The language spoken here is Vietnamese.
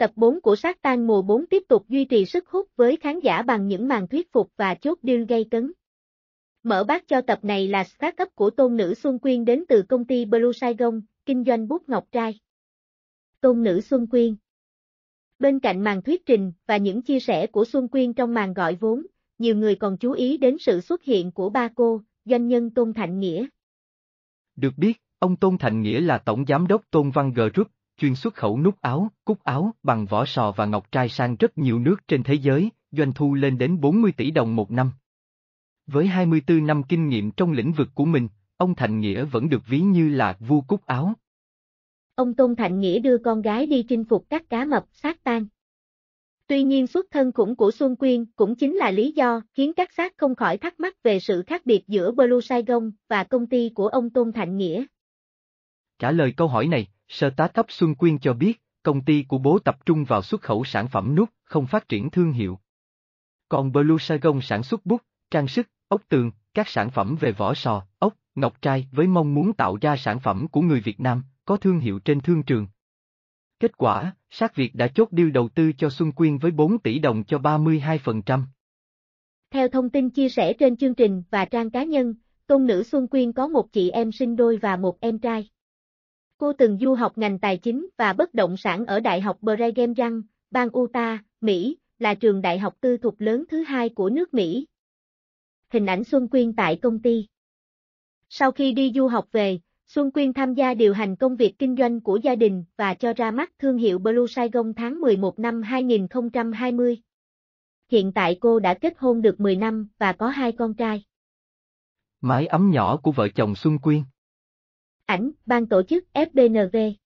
Tập 4 của Sát Tan mùa 4 tiếp tục duy trì sức hút với khán giả bằng những màn thuyết phục và chốt điêu gây cấn. Mở bát cho tập này là startup của tôn nữ Xuân Quyên đến từ công ty Blue Saigon, kinh doanh bút ngọc trai. Tôn nữ Xuân Quyên Bên cạnh màn thuyết trình và những chia sẻ của Xuân Quyên trong màn gọi vốn, nhiều người còn chú ý đến sự xuất hiện của ba cô, doanh nhân Tôn Thạnh Nghĩa. Được biết, ông Tôn Thạnh Nghĩa là tổng giám đốc Tôn Văn G Group, chuyên xuất khẩu nút áo, cúc áo bằng vỏ sò và ngọc trai sang rất nhiều nước trên thế giới, doanh thu lên đến 40 tỷ đồng một năm. Với 24 năm kinh nghiệm trong lĩnh vực của mình, ông Thành Nghĩa vẫn được ví như là vua cúc áo. Ông Tôn Thạnh Nghĩa đưa con gái đi chinh phục các cá mập, sát tan. Tuy nhiên xuất thân cũng của Xuân Quyên cũng chính là lý do khiến các sát không khỏi thắc mắc về sự khác biệt giữa Blue Saigon và công ty của ông Tôn Thạnh Nghĩa. Trả lời câu hỏi này, Sơ tá Tấp Xuân Quyên cho biết, công ty của bố tập trung vào xuất khẩu sản phẩm nút, không phát triển thương hiệu. Còn Blue Saigon sản xuất bút, trang sức, ốc tường, các sản phẩm về vỏ sò, ốc, ngọc trai với mong muốn tạo ra sản phẩm của người Việt Nam, có thương hiệu trên thương trường. Kết quả, Sát Việt đã chốt deal đầu tư cho Xuân Quyên với 4 tỷ đồng cho 32%. Theo thông tin chia sẻ trên chương trình và trang cá nhân, Tôn nữ Xuân Quyên có một chị em sinh đôi và một em trai. Cô từng du học ngành tài chính và bất động sản ở Đại học Brigham Young, bang Utah, Mỹ, là trường đại học tư thục lớn thứ hai của nước Mỹ. Hình ảnh Xuân Quyên tại công ty Sau khi đi du học về, Xuân Quyên tham gia điều hành công việc kinh doanh của gia đình và cho ra mắt thương hiệu Blue Saigon tháng 11 năm 2020. Hiện tại cô đã kết hôn được 10 năm và có hai con trai. Mái ấm nhỏ của vợ chồng Xuân Quyên Ảnh, ban tổ chức FBNV